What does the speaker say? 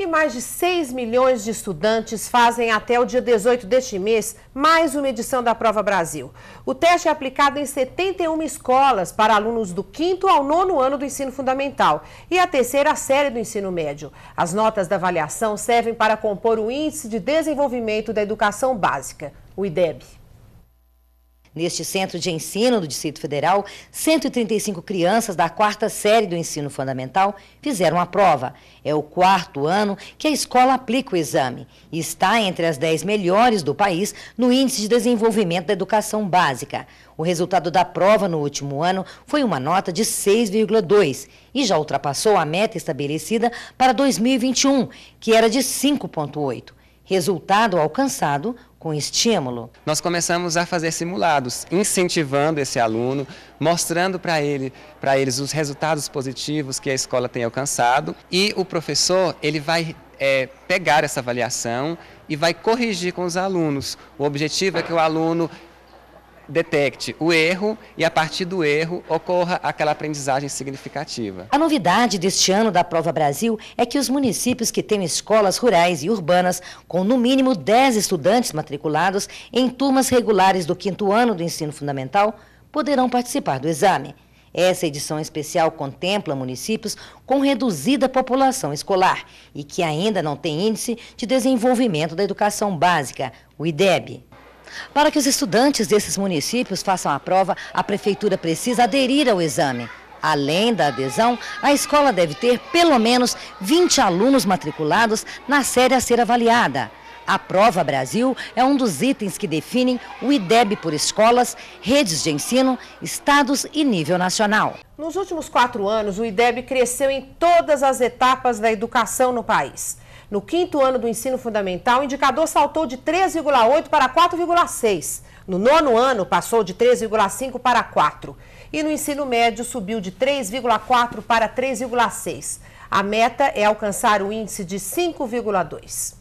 E mais de 6 milhões de estudantes fazem até o dia 18 deste mês mais uma edição da Prova Brasil. O teste é aplicado em 71 escolas para alunos do 5 ao 9 ano do ensino fundamental e a terceira série do ensino médio. As notas da avaliação servem para compor o Índice de Desenvolvimento da Educação Básica, o IDEB. Neste centro de ensino do Distrito Federal, 135 crianças da quarta série do ensino fundamental fizeram a prova. É o quarto ano que a escola aplica o exame e está entre as 10 melhores do país no Índice de Desenvolvimento da Educação Básica. O resultado da prova no último ano foi uma nota de 6,2 e já ultrapassou a meta estabelecida para 2021, que era de 5,8. Resultado alcançado com estímulo? Nós começamos a fazer simulados, incentivando esse aluno, mostrando para ele, para eles os resultados positivos que a escola tem alcançado e o professor ele vai é, pegar essa avaliação e vai corrigir com os alunos. O objetivo é que o aluno detecte o erro e, a partir do erro, ocorra aquela aprendizagem significativa. A novidade deste ano da Prova Brasil é que os municípios que têm escolas rurais e urbanas com no mínimo 10 estudantes matriculados em turmas regulares do quinto ano do ensino fundamental poderão participar do exame. Essa edição especial contempla municípios com reduzida população escolar e que ainda não têm índice de desenvolvimento da educação básica, o IDEB. Para que os estudantes desses municípios façam a prova, a prefeitura precisa aderir ao exame. Além da adesão, a escola deve ter pelo menos 20 alunos matriculados na série a ser avaliada. A Prova Brasil é um dos itens que definem o IDEB por escolas, redes de ensino, estados e nível nacional. Nos últimos quatro anos, o IDEB cresceu em todas as etapas da educação no país. No quinto ano do ensino fundamental, o indicador saltou de 3,8 para 4,6. No nono ano, passou de 3,5 para 4. E no ensino médio, subiu de 3,4 para 3,6. A meta é alcançar o índice de 5,2.